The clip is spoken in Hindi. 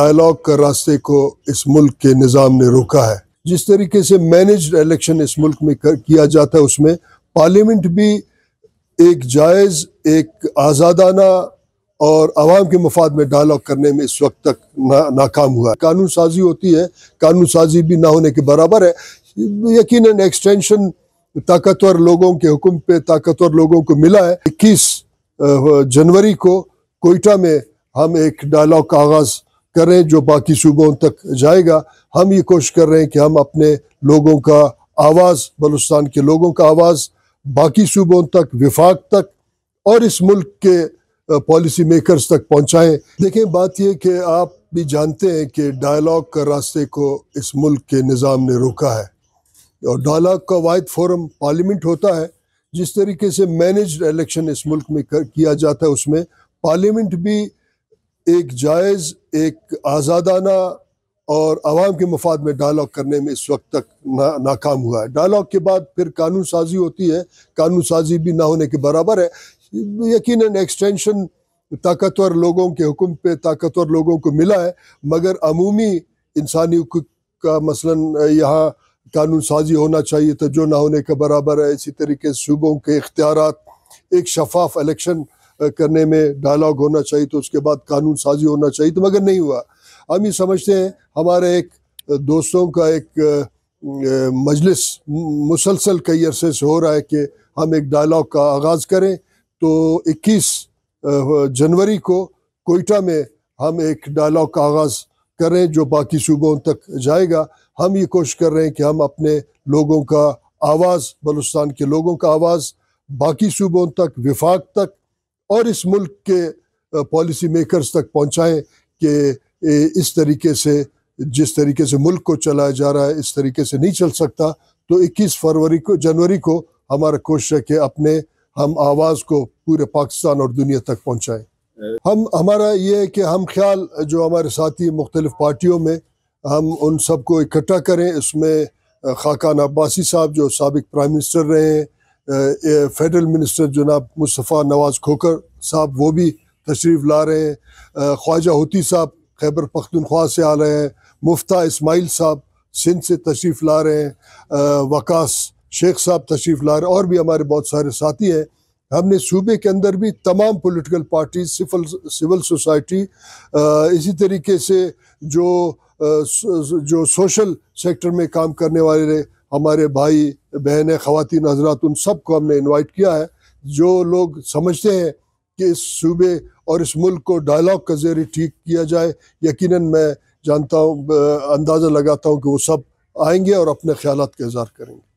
डायलॉग का रास्ते को इस मुल्क के निज़ाम ने रोका है जिस तरीके से मैनेज इलेक्शन इस मुल्क में कर, किया जाता है उसमें पार्लियामेंट भी एक जायज़ एक आज़ादाना और आवाम के मफाद में डायलॉग करने में इस वक्त तक ना, नाकाम हुआ है कानून साजी होती है कानून साजी भी ना होने के बराबर है यकीन एक्सटेंशन ताकतवर लोगों के हुक्म पे ताकतवर लोगों को मिला है इक्कीस जनवरी को कोयटा में हम एक डायलॉग का आगाज़ कर रहे हैं जो बाकी सूबों तक जाएगा हम ये कोशिश कर रहे हैं कि हम अपने लोगों का आवाज़ बलुस्तान के लोगों का आवाज़ बाकी सूबों तक विफाक तक और इस मुल्क के पॉलिसी मेकर्स तक पहुंचाएं देखें बात यह कि आप भी जानते हैं कि डायलॉग का रास्ते को इस मुल्क के निज़ाम ने रोका है और डायलॉग का वाद फोरम पार्लियामेंट होता है जिस तरीके से मैनेज इलेक्शन इस मुल्क में कर, किया जाता है उसमें पार्लियामेंट भी एक जायज़ एक आज़ादाना और आवाम के मफाद में डायलॉग करने में इस वक्त तक ना, नाकाम हुआ है डायलॉग के बाद फिर कानून साजी होती है कानून साजी भी ना होने के बराबर है यकीन एक्सटेंशन ताकतवर लोगों के हुक्म पे ताकतवर लोगों को मिला है मगर अमूमी इंसानी का मसलन यहाँ कानून साजी होना चाहिए तो जो ना होने के बराबर है इसी तरीके सूबों के इख्तियार एक शफाफ इलेक्शन करने में डायलॉग होना चाहिए तो उसके बाद कानून साजी होना चाहिए तो मगर नहीं हुआ हम ये समझते हैं हमारे एक दोस्तों का एक मजलिस मुसलसल कई अरसे से हो रहा है कि हम एक डायलॉग का आगाज़ करें तो 21 जनवरी को कोयटा में हम एक डायलॉग का आगाज़ करें जो बाकी सूबों तक जाएगा हम ये कोशिश कर रहे हैं कि हम अपने लोगों का आवाज़ बलुस्तान के लोगों का आवाज़ बाकी सूबों तक विफाक तक और इस मुल्क के पॉलिसी मेकर्स तक पहुँचाएँ कि इस तरीके से जिस तरीके से मुल्क को चलाया जा रहा है इस तरीके से नहीं चल सकता तो 21 फरवरी को जनवरी को हमारा कोशिश है कि अपने हम आवाज़ को पूरे पाकिस्तान और दुनिया तक पहुँचाएँ हम हमारा ये है कि हम ख्याल जो हमारे साथी मुख्तलिफ पार्टियों में हम उन सबको इकट्ठा करें इसमें खाकान अब्बासी साहब जो सबक प्राइम मिनिस्टर रहे हैं फेडरल मिनिस्टर जनाब मुस्तफ़ा नवाज़ खोकर साहब वो भी तशरीफ़ ला रहे हैं ख्वाजा होती साहब खैबर पख्तनख्वा से आ रहे हैं मुफ्ता इसमाइल साहब सिंध से तशरीफ़ ला रहे हैं वकास शेख साहब तशरीफ़ ला रहे हैं और भी हमारे बहुत सारे साथी हैं हमने सूबे के अंदर भी तमाम political party civil civil society इसी तरीके से जो जो सोशल सेक्टर में काम करने वाले हमारे भाई बहनें खातिन हजरात उन सब को हमने इन्वाइट किया है जो लोग समझते हैं कि इस सूबे और इस मुल्क को डायलॉग के जरिए ठीक किया जाए यकीन मैं जानता हूँ अंदाज़ा लगाता हूँ कि वो सब आएंगे और अपने ख्याल का इजहार करेंगे